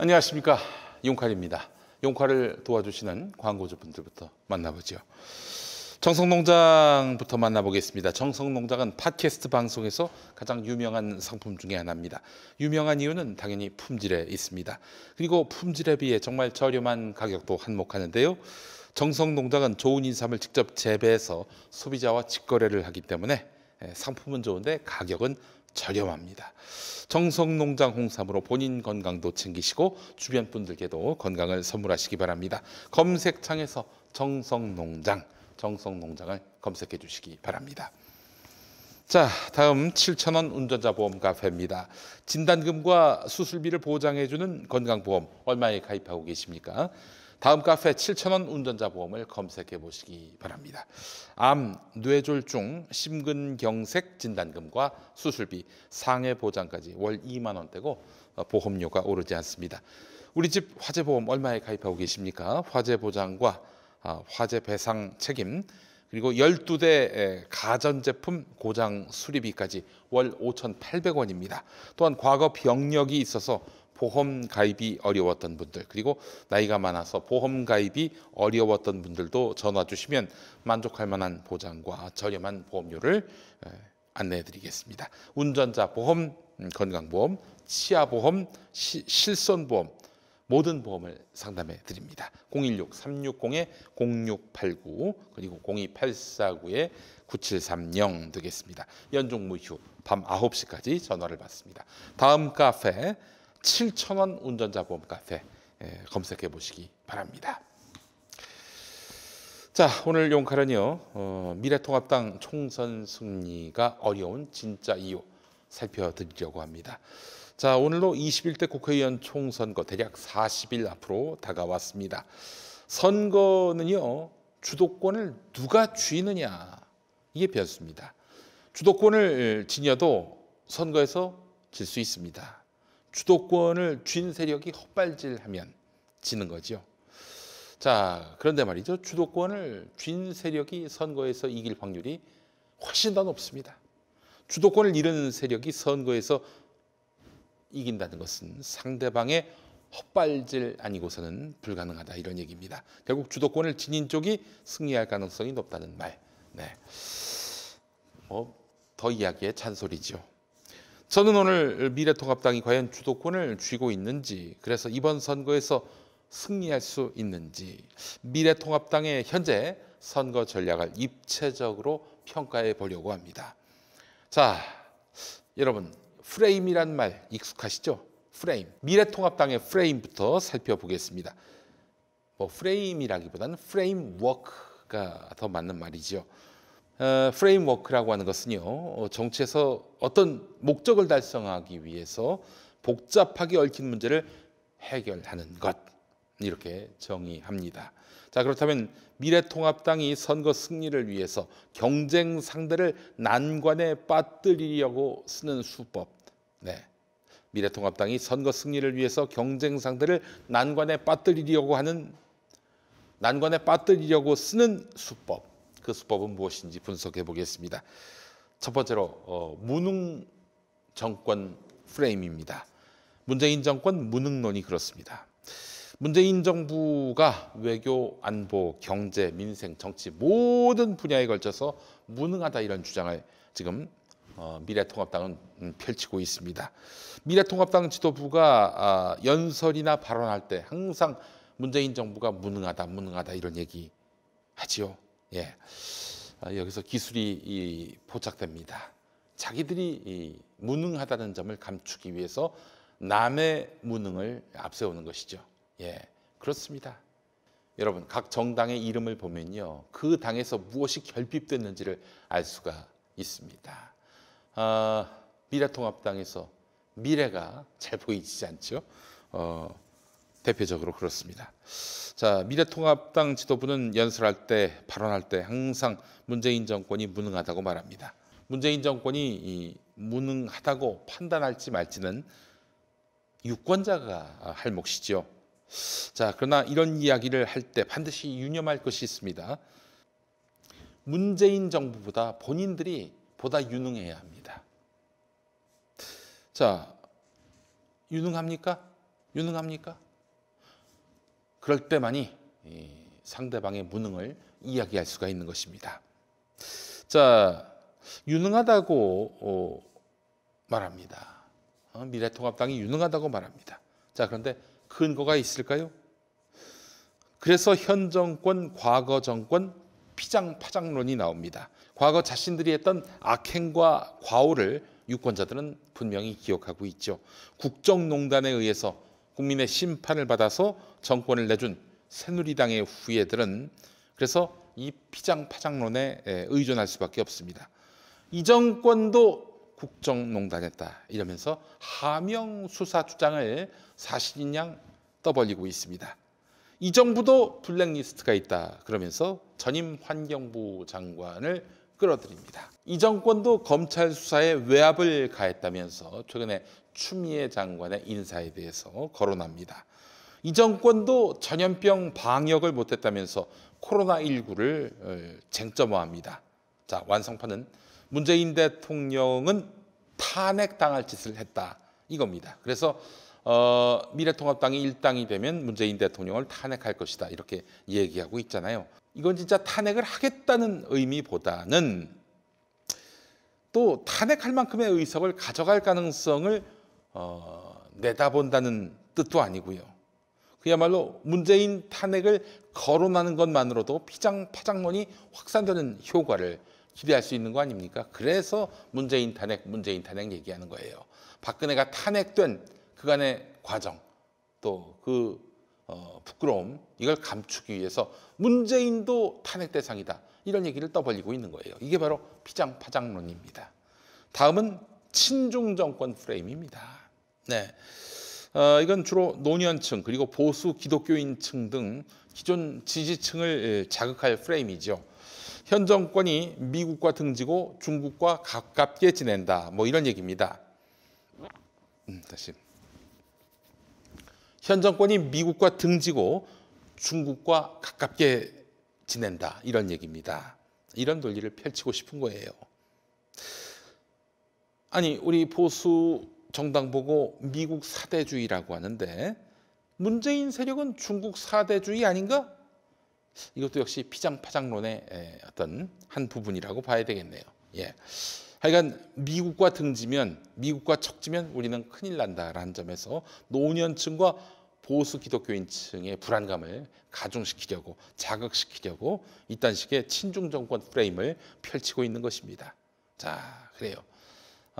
안녕하십니까 용칼입니다. 용칼을 도와주시는 광고주분들부터 만나보죠. 정성농장부터 만나보겠습니다. 정성농장은 팟캐스트 방송에서 가장 유명한 상품 중에 하나입니다. 유명한 이유는 당연히 품질에 있습니다. 그리고 품질에 비해 정말 저렴한 가격도 한몫하는데요. 정성농장은 좋은 인삼을 직접 재배해서 소비자와 직거래를 하기 때문에 예, 상품은 좋은데 가격은 저렴합니다. 정성농장 홍삼으로 본인 건강도 챙기시고 주변 분들께도 건강을 선물하시기 바랍니다. 검색창에서 정성농장, 정성농장을 검색해 주시기 바랍니다. 자, 다음 7천원 운전자 보험 카페입니다. 진단금과 수술비를 보장해 주는 건강보험 얼마에 가입하고 계십니까? 다음 카페 7,000원 운전자 보험을 검색해 보시기 바랍니다. 암, 뇌졸중, 심근경색 진단금과 수술비, 상해 보장까지 월 2만 원대고 어, 보험료가 오르지 않습니다. 우리 집 화재 보험 얼마에 가입하고 계십니까? 화재 보장과 아, 화재 배상 책임 그리고 12대 가전제품 고장 수리비까지 월 5,800원입니다. 또한 과거 병력이 있어서 보험 가입이 어려웠던 분들 그리고 나이가 많아서 보험 가입이 어려웠던 분들도 전화 주시면 만족할 만한 보장과 저렴한 보험료를 안내해 드리겠습니다. 운전자 보험, 음, 건강보험, 치아보험, 시, 실손보험 모든 보험을 상담해 드립니다. 016-360-0689 그리고 02849-9730 되겠습니다. 연중 무휴 밤 9시까지 전화를 받습니다. 다음 카페 7천원 운전자 보험 카페 예, 검색해 보시기 바랍니다. 자 오늘 용칼은요 어, 미래통합당 총선 승리가 어려운 진짜 이유 살펴드리려고 합니다. 자 오늘로 21대 국회의원 총선거 대략 40일 앞으로 다가왔습니다. 선거는요 주도권을 누가 쥐느냐 이게 변수입니다. 주도권을 지녀도 선거에서 질 수 있습니다. 주도권을 쥔 세력이 헛발질하면 지는 거지 자, 그런데 말이죠. 주도권을 쥔 세력이 선거에서 이길 확률이 훨씬 더 높습니다. 주도권을 잃은 세력이 선거에서 이긴다는 것은 상대방의 헛발질 아니고서는 불가능하다 이런 얘기입니다. 결국 주도권을 지닌 쪽이 승리할 가능성이 높다는 말. 네. 뭐더 이야기의 잔소리죠. 저는 오늘 미래통합당이 과연 주도권을 쥐고 있는지 그래서 이번 선거에서 승리할 수 있는지 미래통합당의 현재 선거 전략을 입체적으로 평가해 보려고 합니다. 자, 여러분 프레임이란 말 익숙하시죠? 프레임. 미래통합당의 프레임부터 살펴보겠습니다. 뭐 프레임이라기보다는 프레임워크가 더 맞는 말이죠. 프레임워크라고 어, 하는 것은요 어, 정치에서 어떤 목적을 달성하기 위해서 복잡하게 얽힌 문제를 해결하는 것 이렇게 정의합니다. 자 그렇다면 미래통합당이 선거 승리를 위해서 경쟁 상대를 난관에 빠뜨리려고 쓰는 수법. 네. 미래통합당이 선거 승리를 위해서 경쟁 상대를 난관에 빠뜨리려고 하는 난관에 빠뜨리려고 쓰는 수법. 그 수법은 무엇인지 분석해 보겠습니다. 첫 번째로 어, 무능 정권 프레임입니다. 문재인 정권 무능론이 그렇습니다. 문재인 정부가 외교, 안보, 경제, 민생, 정치 모든 분야에 걸쳐서 무능하다 이런 주장을 지금 어, 미래통합당은 음, 펼치고 있습니다. 미래통합당 지도부가 아, 연설이나 발언할 때 항상 문재인 정부가 무능하다, 무능하다 이런 얘기 하지요. 예. 아, 여기서 기술이 포착됩니다. 자기들이 무능하다는 점을 감추기 위해서 남의 무능을 앞세우는 것이죠. 예, 그렇습니다. 여러분, 각 정당의 이름을 보면요. 그 당에서 무엇이 결핍됐는지를 알 수가 있습니다. 아, 미래통합당에서 미래가 잘 보이지 않죠. 어, 대표적으로 그렇습니다. 자, 미래통합당 지도부는 연설할 때, 발언할 때 항상 문재인 정권이 무능하다고 말합니다. 문재인 정권이 무능하다고 판단할지 말지는 유권자가 할몫이죠 자, 그러나 이런 이야기를 할 때 반드시 유념할 것이 있습니다. 문재인 정부보다 본인들이 보다 유능해야 합니다. 자, 유능합니까? 유능합니까? 그럴 때만이 상대방의 무능을 이야기할 수가 있는 것입니다. 자, 유능하다고 어, 말합니다. 어, 미래통합당이 유능하다고 말합니다. 자, 그런데 근거가 있을까요? 그래서 현 정권, 과거 정권 피장파장론이 나옵니다. 과거 자신들이 했던 악행과 과오를 유권자들은 분명히 기억하고 있죠. 국정농단에 의해서 국민의 심판을 받아서 정권을 내준 새누리당의 후예들은 그래서 이 피장파장론에 예, 의존할 수밖에 없습니다. 이 정권도 국정농단했다 이러면서 하명 수사 주장을 사실인 양 떠벌리고 있습니다. 이 정부도 블랙리스트가 있다 그러면서 전임 환경부 장관을 끌어들입니다. 이 정권도 검찰 수사에 외압을 가했다면서 최근에 추미애 장관의 인사에 대해서 거론합니다. 이 정권도 전염병 방역을 못했다면서 코로나19를 어, 쟁점화합니다. 자, 완성판은 문재인 대통령은 탄핵당할 짓을 했다 이겁니다. 그래서 어, 미래통합당이 일당이 되면 문재인 대통령을 탄핵할 것이다 이렇게 얘기하고 있잖아요. 이건 진짜 탄핵을 하겠다는 의미보다는 또 탄핵할 만큼의 의석을 가져갈 가능성을 어, 내다본다는 뜻도 아니고요. 그야말로 문재인 탄핵을 거론하는 것만으로도 피장파장론이 확산되는 효과를 기대할 수 있는 거 아닙니까? 그래서 문재인 탄핵, 문재인 탄핵 얘기하는 거예요. 박근혜가 탄핵된 그간의 과정, 또그 어, 부끄러움 이걸 감추기 위해서 문재인도 탄핵 대상이다 이런 얘기를 떠벌리고 있는 거예요. 이게 바로 피장파장론입니다. 다음은 친중 정권 프레임입니다. 네. 어, 이건 주로 노년층 그리고 보수 기독교인층 등 기존 지지층을 예, 자극할 프레임이죠. 현 정권이 미국과 등지고 중국과 가깝게 지낸다. 뭐 이런 얘기입니다. 음, 다시. 현 정권이 미국과 등지고 중국과 가깝게 지낸다. 이런 얘기입니다. 이런 논리를 펼치고 싶은 거예요. 아니, 우리 보수 정당 보고 미국 사대주의라고 하는데 문재인 세력은 중국 사대주의 아닌가? 이것도 역시 피장파장론의 어떤 한 부분이라고 봐야 되겠네요. 예. 하여간 미국과 등지면 미국과 척지면 우리는 큰일 난다라는 점에서 노년층과 보수 기독교인층의 불안감을 가중시키려고 자극시키려고 이딴 식의 친중 정권 프레임을 펼치고 있는 것입니다. 자, 그래요.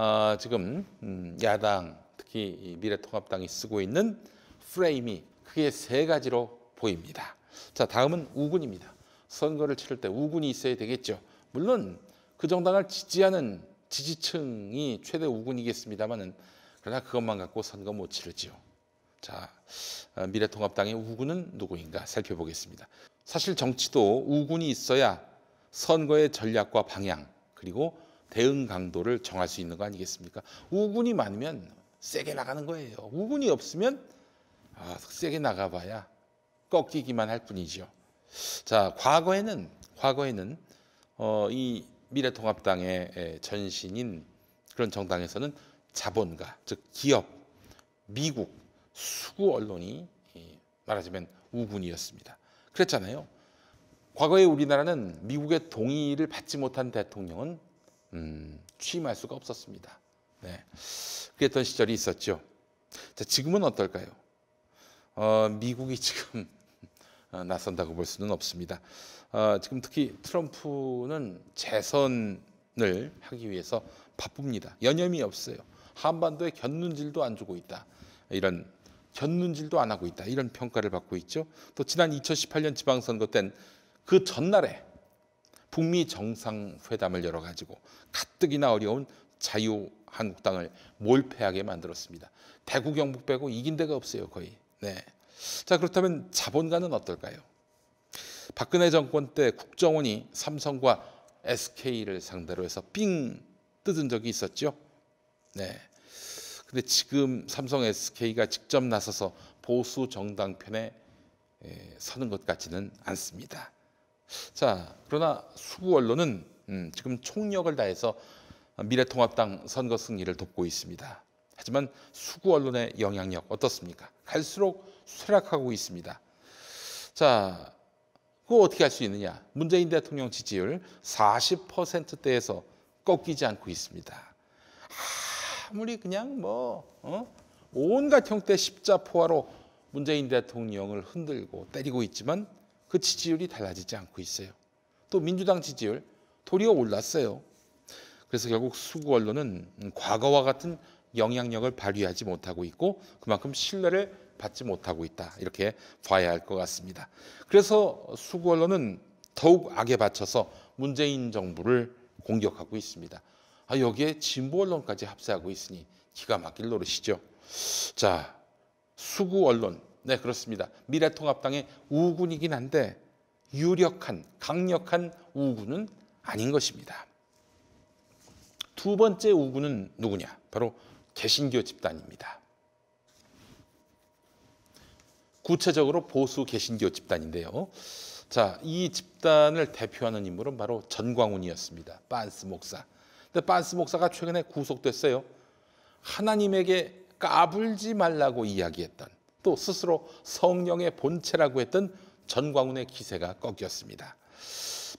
아, 지금 음, 야당 특히 미래통합당이 쓰고 있는 프레임이 크게 세 가지로 보입니다. 자 다음은 우군입니다. 선거를 치를 때 우군이 있어야 되겠죠. 물론 그 정당을 지지하는 지지층이 최대 우군이겠습니다만은 그러나 그것만 갖고 선거 못 치르지요. 자 어, 미래통합당의 우군은 누구인가 살펴보겠습니다. 사실 정치도 우군이 있어야 선거의 전략과 방향 그리고 대응 강도를 정할 수 있는 거 아니겠습니까? 우군이 많으면 세게 나가는 거예요. 우군이 없으면 아, 세게 나가봐야 꺾이기만 할 뿐이죠. 자, 과거에는 과거에는 어, 이 미래통합당의 전신인 그런 정당에서는 자본가, 즉 기업, 미국, 수구 언론이 말하자면 우군이었습니다. 그랬잖아요. 과거에 우리나라는 미국의 동의를 받지 못한 대통령은 음, 취임할 수가 없었습니다. 네. 그랬던 시절이 있었죠. 자, 지금은 어떨까요? 어, 미국이 지금 어, 나선다고 볼 수는 없습니다. 어, 지금 특히 트럼프는 재선을 하기 위해서 바쁩니다. 여념이 없어요. 한반도에 견눈질도 안 주고 있다. 이런 견눈질도 안 하고 있다. 이런 평가를 받고 있죠. 또 지난 2018년 지방선거 땐그 전날에 북미 정상회담을 열어가지고 가뜩이나 어려운 자유한국당을 몰패하게 만들었습니다. 대구 경북 빼고 이긴 데가 없어요 거의. 네. 자 그렇다면 자본가는 어떨까요? 박근혜 정권 때 국정원이 삼성과 SK를 상대로 해서 삥 뜯은 적이 있었죠. 네. 근데 지금 삼성 SK가 직접 나서서 보수 정당 편에 서는 것 같지는 않습니다. 자, 그러나 수구 언론은 음, 지금 총력을 다해서 미래통합당 선거 승리를 돕고 있습니다. 하지만 수구 언론의 영향력 어떻습니까? 갈수록 쇠락하고 있습니다. 자, 그거 어떻게 할 수 있느냐? 문재인 대통령 지지율 40%대에서 꺾이지 않고 있습니다. 아무리 그냥 뭐 어? 온갖 형태 십자포화로 문재인 대통령을 흔들고 때리고 있지만 그 지지율이 달라지지 않고 있어요. 또 민주당 지지율 도리어 올랐어요. 그래서 결국 수구 언론은 과거와 같은 영향력을 발휘하지 못하고 있고 그만큼 신뢰를 받지 못하고 있다. 이렇게 봐야 할 것 같습니다. 그래서 수구 언론은 더욱 악에 받쳐서 문재인 정부를 공격하고 있습니다. 아, 여기에 진보 언론까지 합세하고 있으니 기가 막힐 노릇이죠. 자, 수구 언론 네, 그렇습니다. 미래통합당의 우군이긴 한데 유력한, 강력한 우군은 아닌 것입니다. 두 번째 우군은 누구냐? 바로 개신교 집단입니다. 구체적으로 보수 개신교 집단인데요. 자, 이 집단을 대표하는 인물은 바로 전광훈이었습니다. 빤스 목사. 근데 빤스 목사가 최근에 구속됐어요. 하나님에게 까불지 말라고 이야기했던 또 스스로 성령의 본체라고 했던 전광훈의 기세가 꺾였습니다.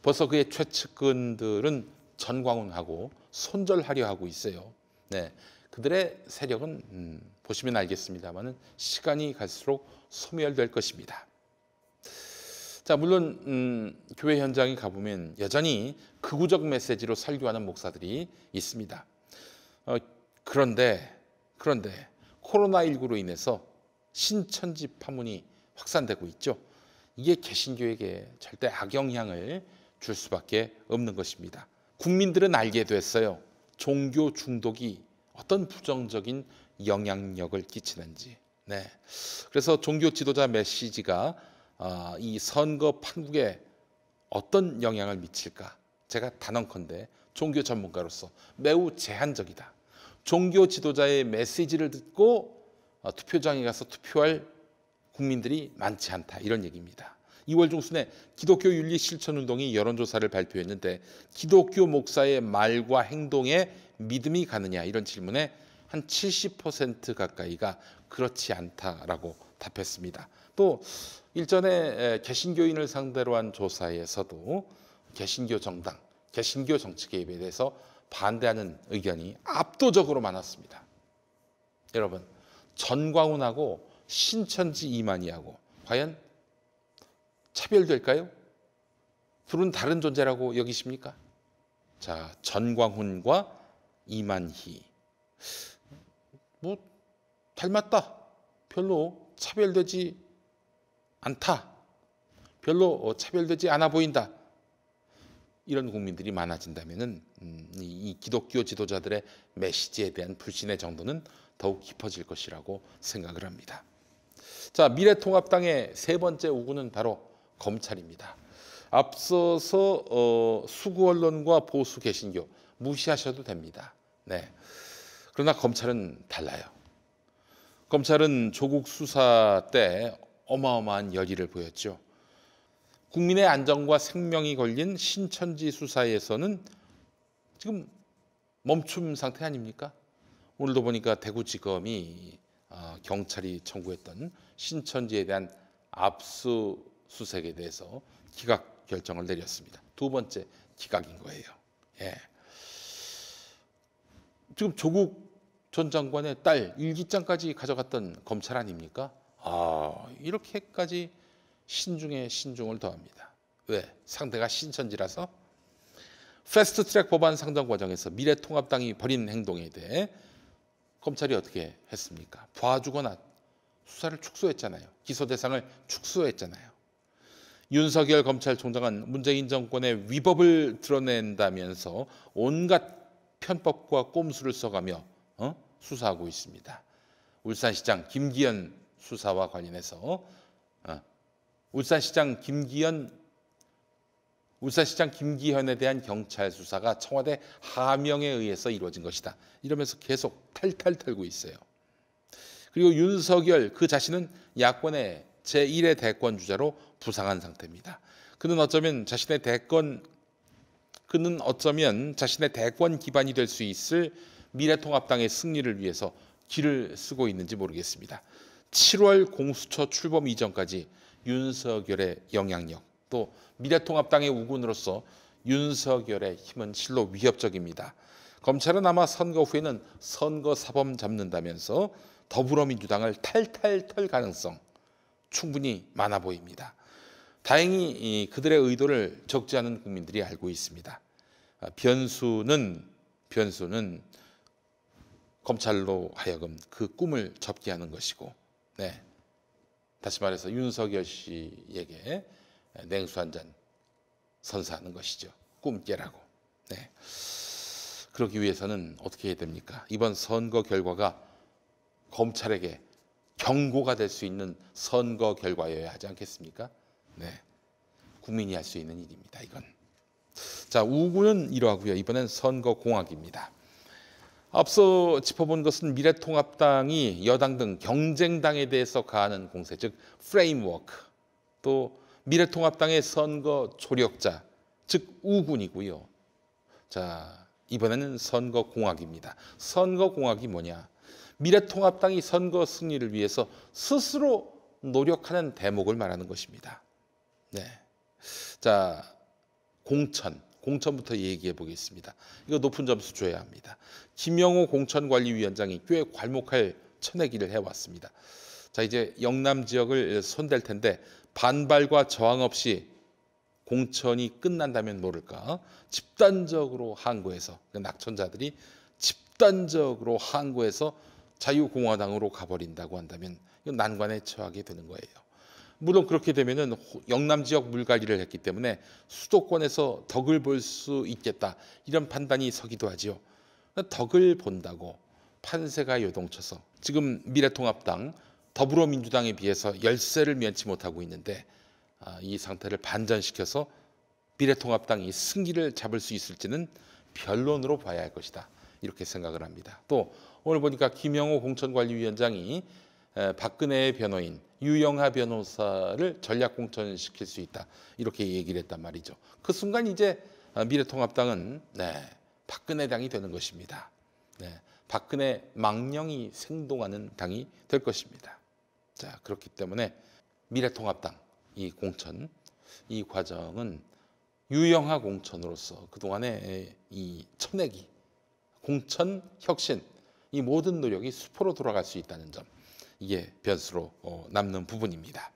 벌써 그의 최측근들은 전광훈하고 손절하려 하고 있어요. 네, 그들의 세력은 음, 보시면 알겠습니다만 시간이 갈수록 소멸될 것입니다. 자, 물론 음, 교회 현장에 가보면 여전히 극우적 메시지로 설교하는 목사들이 있습니다. 어, 그런데 그런데 코로나19로 인해서 신천지 파문이 확산되고 있죠. 이게 개신교에게 절대 악영향을 줄 수밖에 없는 것입니다. 국민들은 알게 됐어요. 종교 중독이 어떤 부정적인 영향력을 끼치는지. 네. 그래서 종교 지도자 메시지가 어, 이 선거 판국에 어떤 영향을 미칠까? 제가 단언컨대 종교 전문가로서 매우 제한적이다. 종교 지도자의 메시지를 듣고 어, 투표장에 가서 투표할 국민들이 많지 않다 이런 얘기입니다. 2월 중순에 기독교 윤리 실천 운동이 여론조사를 발표했는데 기독교 목사의 말과 행동에 믿음이 가느냐 이런 질문에 한 70% 가까이가 그렇지 않다라고 답했습니다. 또 일전에 개신교인을 상대로 한 조사에서도 개신교 정당, 개신교 정치 개입에 대해서 반대하는 의견이 압도적으로 많았습니다. 여러분 전광훈하고 신천지 이만희하고 과연 차별될까요? 둘은 다른 존재라고 여기십니까? 자, 전광훈과 이만희. 뭐, 닮았다. 별로 차별되지 않다. 별로 차별되지 않아 보인다. 이런 국민들이 많아진다면 음, 이 기독교 지도자들의 메시지에 대한 불신의 정도는 더욱 깊어질 것이라고 생각을 합니다. 자, 미래통합당의 세 번째 우군는 바로 검찰입니다. 앞서서 어, 수구 언론과 보수 개신교 무시하셔도 됩니다. 네. 그러나 검찰은 달라요. 검찰은 조국 수사 때 어마어마한 열의를 보였죠. 국민의 안전과 생명이 걸린 신천지 수사에서는 지금 멈춤 상태 아닙니까? 오늘도 보니까 대구지검이 아, 경찰이 청구했던 신천지에 대한 압수수색에 대해서 기각 결정을 내렸습니다. 두 번째 기각인 거예요. 예. 지금 조국 전 장관의 딸 일기장까지 가져갔던 검찰 아닙니까? 아, 이렇게까지 신중에 신중을 더합니다. 왜? 상대가 신천지라서? 패스트트랙 법안 상정 과정에서 미래통합당이 벌인 행동에 대해 검찰이 어떻게 했습니까? 봐주거나 수사를 축소했잖아요. 기소 대상을 축소했잖아요. 윤석열 검찰총장은 문재인 정권의 위법을 드러낸다면서 온갖 편법과 꼼수를 써가며 어? 수사하고 있습니다. 울산시장 김기현 수사와 관련해서 어, 울산시장 김기현 울산시장 김기현에 대한 경찰 수사가 청와대 하명에 의해서 이루어진 것이다. 이러면서 계속 탈탈 털고 있어요. 그리고 윤석열 그 자신은 야권의 제1의 대권 주자로 부상한 상태입니다. 그는 어쩌면 자신의 대권 그는 어쩌면 자신의 대권 기반이 될 수 있을 미래통합당의 승리를 위해서 길을 쓰고 있는지 모르겠습니다. 7월 공수처 출범 이전까지 윤석열의 영향력 또 미래통합당의 우군으로서 윤석열의 힘은 실로 위협적입니다. 검찰은 아마 선거 후에는 선거 사범 잡는다면서 더불어민주당을 탈탈 털 가능성 충분히 많아 보입니다. 다행히 그들의 의도를 적지 않은 국민들이 알고 있습니다. 아, 변수는 변수는 검찰로 하여금 그 꿈을 접게 하는 것이고, 네. 다시 말해서 윤석열 씨에게 냉수 한 잔 선사하는 것이죠. 꿈깨라고. 네. 그러기 위해서는 어떻게 해야 됩니까? 이번 선거 결과가 검찰에게 경고가 될 수 있는 선거 결과여야 하지 않겠습니까? 네. 국민이 할 수 있는 일입니다. 이건. 자, 우구는 이러하고요. 이번엔 선거 공학입니다. 앞서 짚어본 것은 미래통합당이 여당 등 경쟁당에 대해서 가하는 공세, 즉 프레임워크, 또 미래통합당의 선거 조력자, 즉 우군이고요. 자, 이번에는 선거 공학입니다. 선거 공학이 뭐냐? 미래통합당이 선거 승리를 위해서 스스로 노력하는 대목을 말하는 것입니다. 네. 자, 공천. 공천부터 얘기해 보겠습니다. 이거 높은 점수 줘야 합니다. 김영호 공천관리위원장이 꽤 괄목할 쳐내기를 해왔습니다. 자, 이제 영남 지역을 손댈 텐데 반발과 저항 없이 공천이 끝난다면 모를까 집단적으로 항구에서 그러니까 낙천자들이 집단적으로 항구에서 자유공화당으로 가버린다고 한다면 이건 난관에 처하게 되는 거예요. 물론 그렇게 되면은 영남 지역 물갈이를 했기 때문에 수도권에서 덕을 볼 수 있겠다 이런 판단이 서기도 하지요. 덕을 본다고 판세가 요동쳐서 지금 미래통합당 더불어민주당에 비해서 열세를 면치 못하고 있는데 아, 이 상태를 반전시켜서 미래통합당이 승기를 잡을 수 있을지는 변론으로 봐야 할 것이다. 이렇게 생각을 합니다. 또 오늘 보니까 김영호 공천관리위원장이 박근혜의 변호인 유영하 변호사를 전략공천시킬 수 있다. 이렇게 얘기를 했단 말이죠. 그 순간 이제 아, 미래통합당은 네, 박근혜 당이 되는 것입니다. 네, 박근혜 망령이 생동하는 당이 될 것입니다. 자 그렇기 때문에 미래통합당 이 공천 이 과정은 유영하 공천으로서 그동안의 이 천내기 공천 혁신 이 모든 노력이 수포로 돌아갈 수 있다는 점 이게 변수로 어, 남는 부분입니다.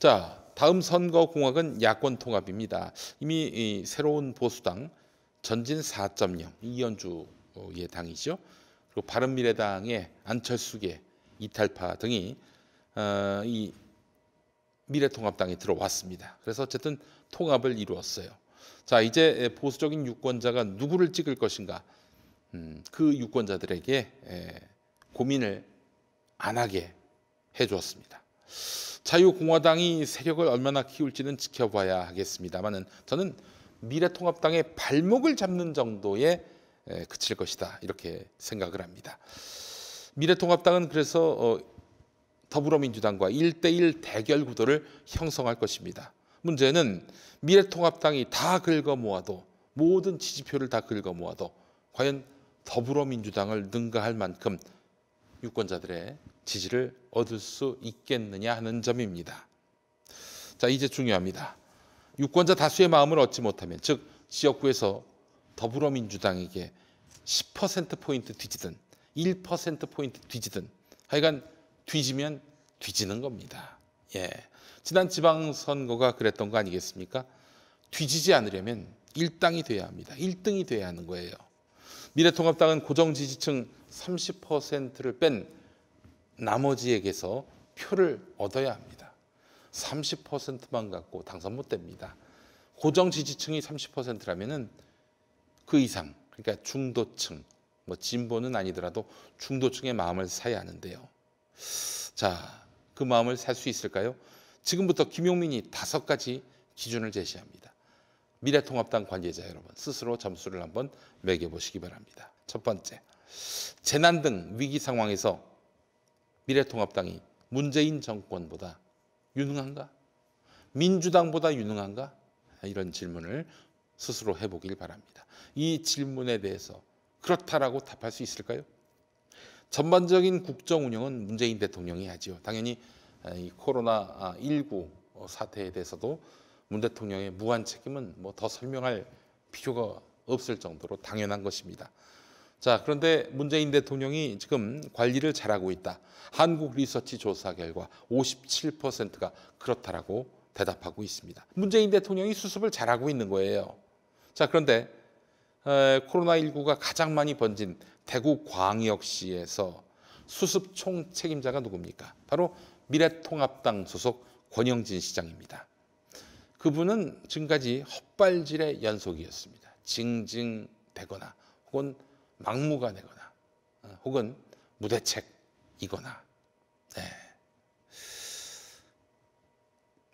자 다음 선거 공학은 야권 통합입니다. 이미 새로운 보수당 전진 4.0 이현주의 당이죠. 그리고 바른미래당의 안철수계 이탈파 등이 어, 이 미래통합당에 들어왔습니다. 그래서 어쨌든 통합을 이루었어요. 자 이제 보수적인 유권자가 누구를 찍을 것인가 음, 그 유권자들에게 고민을 안 하게 해주었습니다. 자유공화당이 세력을 얼마나 키울지는 지켜봐야 하겠습니다만은 저는 미래통합당의 발목을 잡는 정도에 그칠 것이다 이렇게 생각을 합니다. 미래통합당은 그래서 어, 더불어민주당과 1대1 대결 구도를 형성할 것입니다. 문제는 미래통합당이 다 긁어 모아도 모든 지지표를 다 긁어 모아도 과연 더불어민주당을 능가할 만큼 유권자들의 지지를 얻을 수 있겠느냐 하는 점입니다. 자, 이제 중요합니다. 유권자 다수의 마음을 얻지 못하면 즉 지역구에서 더불어민주당에게 10%포인트 뒤지든 1%포인트 뒤지든 하여간 뒤지면 뒤지는 겁니다. 예. 지난 지방선거가 그랬던 거 아니겠습니까? 뒤지지 않으려면 1당이 돼야 합니다. 1등이 돼야 하는 거예요. 미래통합당은 고정 지지층 30%를 뺀 나머지에게서 표를 얻어야 합니다. 30%만 갖고 당선 못 됩니다. 고정 지지층이 3 0라면그 이상, 그러니까 중도층, 뭐 진보는 아니더라도 중도층의 마음을 사야 하는데요. 자, 그 마음을 살 수 있을까요? 지금부터 김용민이 다섯 가지 기준을 제시합니다. 미래통합당 관계자 여러분 스스로 점수를 한번 매겨보시기 바랍니다. 첫 번째, 재난 등 위기 상황에서 미래통합당이 문재인 정권보다 유능한가? 민주당보다 유능한가? 이런 질문을 스스로 해보길 바랍니다. 이 질문에 대해서 그렇다라고 답할 수 있을까요? 전반적인 국정 운영은 문재인 대통령이 하지요. 당연히 아, 이 코로나 19 아, 사태에 대해서도 문 대통령의 무한 책임은 뭐 더 설명할 필요가 없을 정도로 당연한 것입니다. 자, 그런데 문재인 대통령이 지금 관리를 잘하고 있다. 한국 리서치 조사 결과 57%가 그렇다라고 대답하고 있습니다. 문재인 대통령이 수습을 잘하고 있는 거예요. 자, 그런데 코로나19가 가장 많이 번진 대구광역시에서 수습 총 책임자가 누굽니까? 바로 미래통합당 소속 권영진 시장입니다. 그분은 지금까지 헛발질의 연속이었습니다. 징징대거나 혹은 막무가내거나 어, 혹은 무대책이거나 네.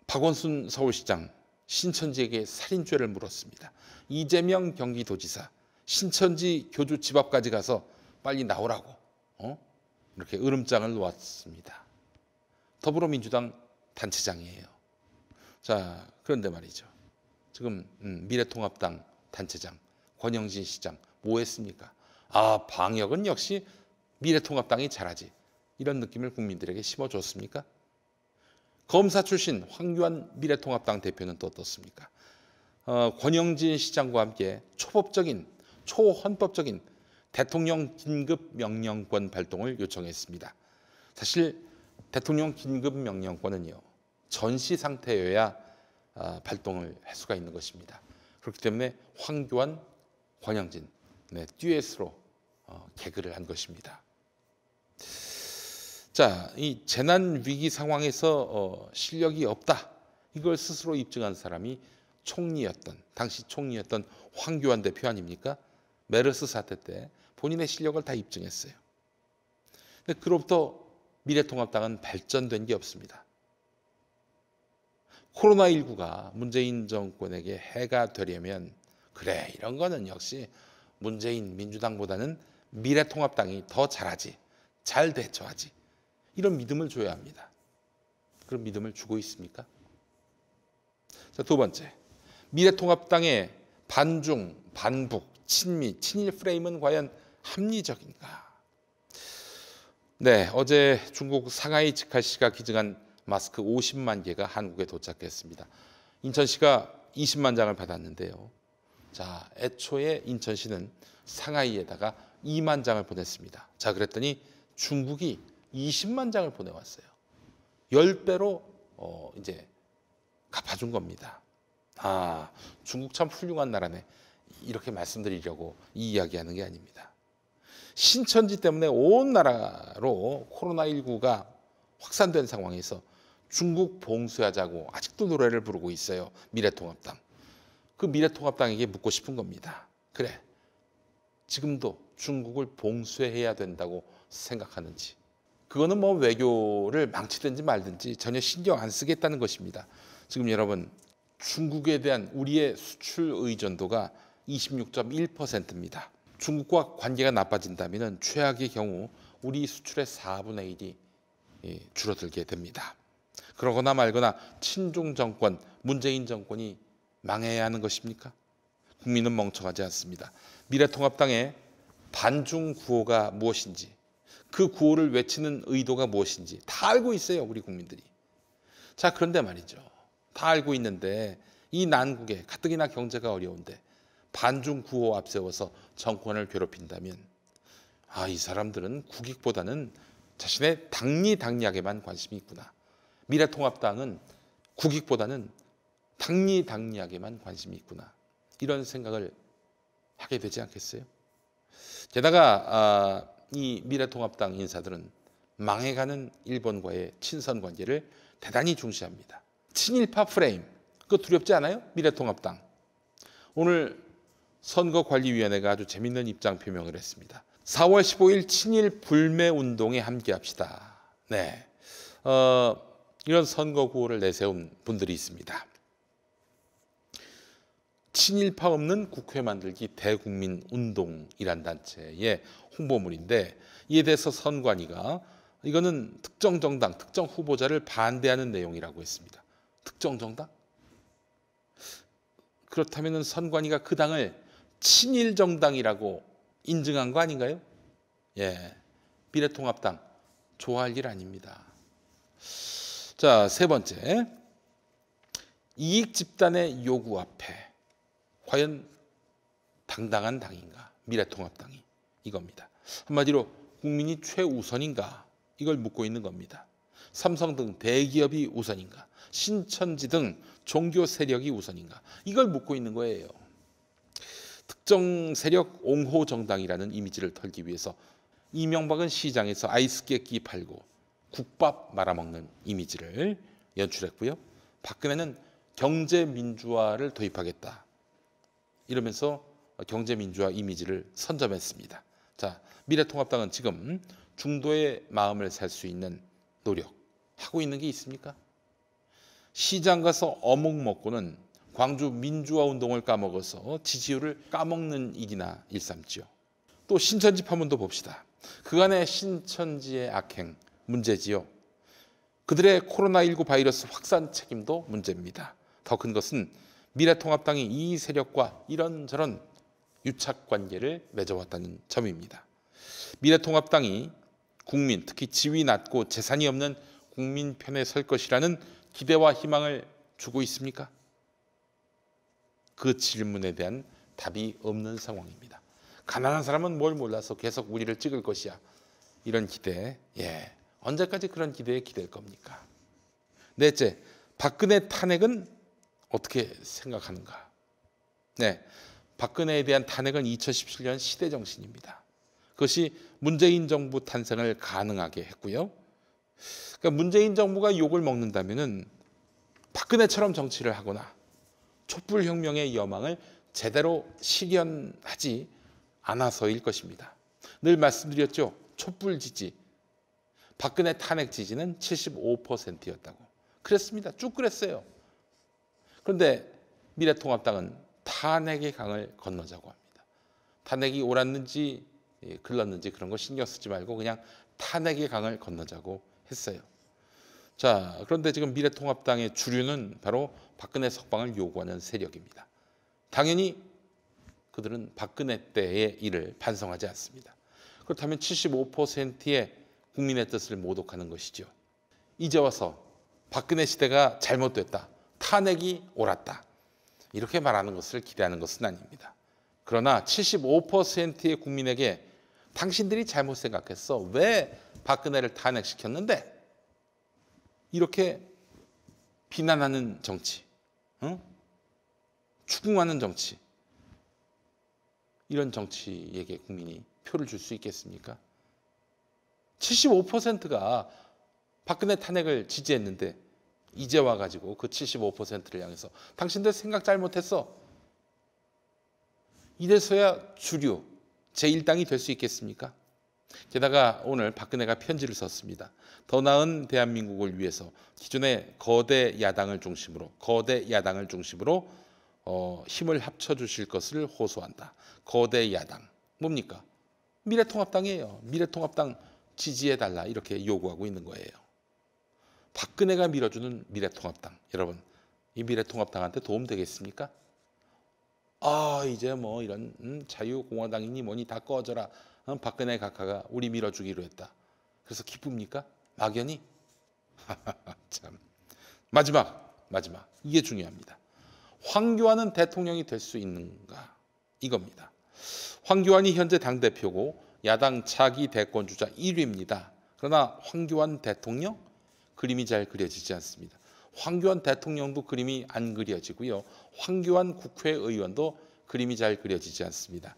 박원순 서울시장 신천지에게 살인죄를 물었습니다. 이재명 경기도지사 신천지 교주 집 앞까지 가서 빨리 나오라고 어? 이렇게 으름장을 놓았습니다. 더불어민주당 단체장이에요. 자 그런데 말이죠. 지금 음, 미래통합당 단체장 권영진 시장 뭐 했습니까? 아 방역은 역시 미래통합당이 잘하지 이런 느낌을 국민들에게 심어줬습니까? 검사 출신 황교안 미래통합당 대표는 또 어떻습니까? 어, 권영진 시장과 함께 초법적인 초헌법적인 대통령 긴급 명령권 발동을 요청했습니다. 사실 대통령 긴급 명령권은요 전시 상태여야 어, 발동을 할 수가 있는 것입니다. 그렇기 때문에 황교안, 권영진 네, 듀엣으로 어, 개그를 한 것입니다. 자, 이 재난 위기 상황에서 어, 실력이 없다. 이걸 스스로 입증한 사람이 총리였던 당시 총리였던 황교안 대표 아닙니까? 메르스 사태 때 본인의 실력을 다 입증했어요. 근데 그로부터 미래통합당은 발전된 게 없습니다. 코로나19가 문재인 정권에게 해가 되려면 그래 이런 거는 역시 문재인 민주당보다는 미래통합당이 더 잘하지 잘 대처하지 이런 믿음을 줘야 합니다. 그런 믿음을 주고 있습니까? 자, 두 번째. 미래통합당의 반중, 반북, 친미, 친일 프레임은 과연 합리적인가? 네, 어제 중국 상하이 직할시가 기증한 마스크 50만 개가 한국에 도착했습니다. 인천시가 20만 장을 받았는데요. 자, 애초에 인천시는 상하이에다가 2만 장을 보냈습니다. 자, 그랬더니 중국이 20만 장을 보내왔어요. 10배로 어 이제 갚아준 겁니다. 아, 중국 참 훌륭한 나라네. 이렇게 말씀드리려고 이 이야기하는 게 아닙니다. 신천지 때문에 온 나라로 코로나19가 확산된 상황에서 중국 봉쇄하자고 아직도 노래를 부르고 있어요. 미래통합당. 그 미래통합당에게 묻고 싶은 겁니다. 그래. 지금도 중국을 봉쇄해야 된다고 생각하는지 그거는 뭐 외교를 망치든지 말든지 전혀 신경 안 쓰겠다는 것입니다. 지금 여러분 중국에 대한 우리의 수출 의존도가 26.1%입니다. 중국과 관계가 나빠진다면 최악의 경우 우리 수출의 4분의 1이 예, 줄어들게 됩니다. 그러거나 말거나 친중 정권, 문재인 정권이 망해야 하는 것입니까? 국민은 멍청하지 않습니다. 미래통합당의 반중 구호가 무엇인지 그 구호를 외치는 의도가 무엇인지 다 알고 있어요, 우리 국민들이. 자, 그런데 말이죠. 다 알고 있는데 이 난국에 가뜩이나 경제가 어려운데 반중 구호 앞세워서 정권을 괴롭힌다면 아, 이 사람들은 국익보다는 자신의 당리당리하만 관심이 있구나. 미래통합당은 국익보다는 당리당리하만 관심이 있구나. 이런 생각을 하게 되지 않겠어요? 게다가 아, 이 미래통합당 인사들은 망해가는 일본과의 친선 관계를 대단히 중시합니다. 친일파 프레임, 그거 두렵지 않아요? 미래통합당. 오늘 선거관리위원회가 아주 재밌는 입장 표명을 했습니다. 4월 15일 친일 불매 운동에 함께합시다. 네, 어, 이런 선거 구호를 내세운 분들이 있습니다. 친일파 없는 국회 만들기 대국민 운동이란 단체의 홍보물인데 이에 대해서 선관위가 이거는 특정 정당, 특정 후보자를 반대하는 내용이라고 했습니다. 특정 정당? 그렇다면 선관위가 그 당을 친일 정당이라고 인증한 거 아닌가요? 예. 미래통합당 좋아할 일 아닙니다. 자, 세 번째. 이익 집단의 요구 앞에 과연 당당한 당인가? 미래통합당이 이겁니다. 한마디로 국민이 최우선인가? 이걸 묻고 있는 겁니다. 삼성 등 대기업이 우선인가? 신천지 등 종교 세력이 우선인가? 이걸 묻고 있는 거예요. 특정 세력 옹호 정당이라는 이미지를 털기 위해서 이명박은 시장에서 아이스깨끼 팔고 국밥 말아먹는 이미지를 연출했고요. 박근혜는 경제 민주화를 도입하겠다. 이러면서 경제민주화 이미지를 선점했습니다. 자, 미래통합당은 지금 중도의 마음을 살 수 있는 노력 하고 있는 게 있습니까? 시장 가서 어묵 먹고는 광주 민주화 운동을 까먹어서 지지율을 까먹는 일이나 일삼지요. 또 신천지 파문도 봅시다. 그간의 신천지의 악행 문제지요. 그들의 코로나19 바이러스 확산 책임도 문제입니다. 더 큰 것은 미래통합당이 이 세력과 이런저런 유착관계를 맺어왔다는 점입니다. 미래통합당이 국민, 특히 지위 낮고 재산이 없는 국민 편에 설 것이라는 기대와 희망을 주고 있습니까? 그 질문에 대한 답이 없는 상황입니다. 가난한 사람은 뭘 몰라서 계속 우리를 찍을 것이야. 이런 기대, 예. 언제까지 그런 기대에 기댈 겁니까? 넷째, 박근혜 탄핵은 어떻게 생각하는가? 네. 박근혜에 대한 탄핵은 2017년 시대 정신입니다. 그것이 문재인 정부 탄생을 가능하게 했고요. 그러니까 문재인 정부가 욕을 먹는다면은 박근혜처럼 정치를 하거나 촛불 혁명의 여망을 제대로 실현하지 않아서일 것입니다. 늘 말씀드렸죠. 촛불 지지, 박근혜 탄핵 지지는 75%였다고. 그랬습니다. 쭉 그랬어요. 그런데 미래통합당은 탄핵의 강을 건너자고 합니다. 탄핵이 옳았는지 예, 글렀는지 그런 거 신경 쓰지 말고 그냥 탄핵의 강을 건너자고 했어요. 자, 그런데 지금 미래통합당의 주류는 바로 박근혜 석방을 요구하는 세력입니다. 당연히 그들은 박근혜 때의 일을 반성하지 않습니다. 그렇다면 75%의 국민의 뜻을 모독하는 것이죠. 이제 와서 박근혜 시대가 잘못됐다. 탄핵이 옳았다. 이렇게 말하는 것을 기대하는 것은 아닙니다. 그러나 75%의 국민에게 당신들이 잘못 생각했어. 왜 박근혜를 탄핵시켰는데? 이렇게 비난하는 정치, 응? 추궁하는 정치, 이런 정치에게 국민이 표를 줄 수 있겠습니까? 75%가 박근혜 탄핵을 지지했는데 이제 와가지고 그 75%를 향해서 당신들 생각 잘못했어. 이래서야 주류, 제1당이 될 수 있겠습니까? 게다가 오늘 박근혜가 편지를 썼습니다. 더 나은 대한민국을 위해서 기존의 거대 야당을 중심으로 거대 야당을 중심으로 어, 힘을 합쳐 주실 것을 호소한다. 거대 야당 뭡니까? 미래통합당이에요. 미래통합당 지지해 달라 이렇게 요구하고 있는 거예요. 박근혜가 밀어주는 미래통합당 여러분 이 미래통합당한테 도움되겠습니까? 아 이제 뭐 이런 음, 자유공화당이니 뭐니 다 꺼져라 음, 박근혜 각하가 우리 밀어주기로 했다 그래서 기쁩니까? 막연히? 참 마지막 마지막 이게 중요합니다 황교안은 대통령이 될 수 있는가 이겁니다 황교안이 현재 당대표고 야당 차기 대권주자 1위입니다 그러나 황교안 대통령 그림이 잘 그려지지 않습니다. 황교안 대통령도 그림이 안 그려지고요. 황교안 국회의원도 그림이 잘 그려지지 않습니다.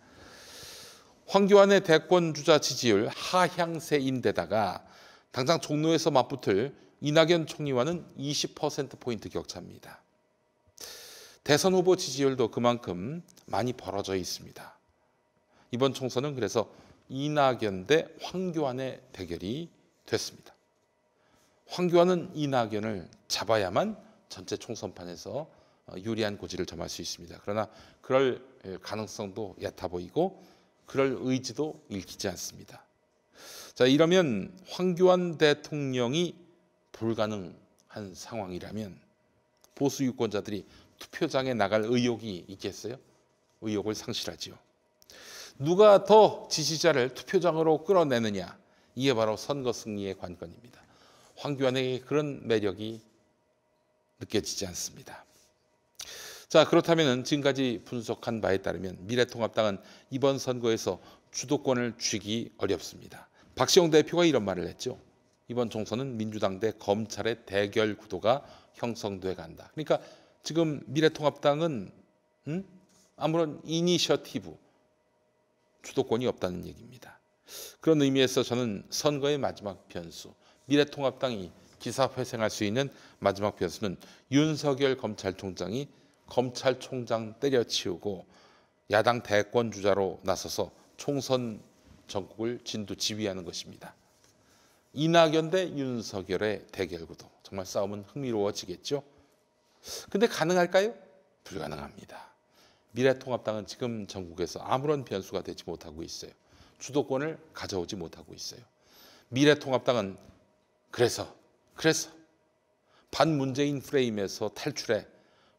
황교안의 대권 주자 지지율 하향세인데다가 당장 종로에서 맞붙을 이낙연 총리와는 20%포인트 격차입니다. 대선 후보 지지율도 그만큼 많이 벌어져 있습니다. 이번 총선은 그래서 이낙연 대 황교안의 대결이 됐습니다. 황교안은 이낙연을 잡아야만 전체 총선판에서 어, 유리한 고지를 점할 수 있습니다. 그러나 그럴 가능성도 얕아 보이고 그럴 의지도 읽히지 않습니다. 자 이러면 황교안 대통령이 불가능한 상황이라면 보수 유권자들이 투표장에 나갈 의욕이 있겠어요? 의욕을 상실하지요. 누가 더 지지자를 투표장으로 끌어내느냐 이게 바로 선거 승리의 관건입니다. 황교안에게 그런 매력이 느껴지지 않습니다. 자 그렇다면 지금까지 분석한 바에 따르면 미래통합당은 이번 선거에서 주도권을 쥐기 어렵습니다. 박시영 대표가 이런 말을 했죠. 이번 총선은 민주당 대 검찰의 대결 구도가 형성돼 간다. 그러니까 지금 미래통합당은 음? 아무런 이니셔티브 주도권이 없다는 얘기입니다. 그런 의미에서 저는 선거의 마지막 변수 미래통합당이 기사회생할 수 있는 마지막 변수는 윤석열 검찰총장이 검찰총장 때려치우고 야당 대권 주자로 나서서 총선 전국을 진두 지휘하는 것입니다. 이낙연 대 윤석열의 대결 구도. 정말 싸움은 흥미로워지겠죠. 근데 가능할까요? 불가능합니다. 미래통합당은 지금 전국에서 아무런 변수가 되지 못하고 있어요. 주도권을 가져오지 못하고 있어요. 미래통합당은 그래서 그래서 반문재인 프레임에서 탈출해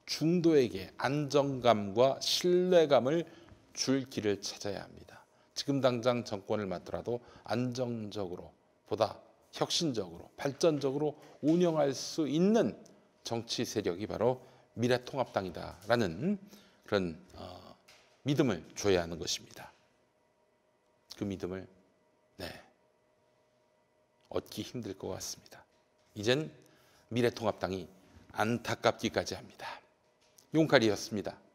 중도에게 안정감과 신뢰감을 줄 길을 찾아야 합니다. 지금 당장 정권을 맡더라도 안정적으로 보다 혁신적으로 발전적으로 운영할 수 있는 정치 세력이 바로 미래통합당이다라는 그런 어, 믿음을 줘야 하는 것입니다. 그 믿음을 얻기 힘들 것 같습니다. 이젠 미래통합당이 안타깝기까지 합니다. 용칼이었습니다.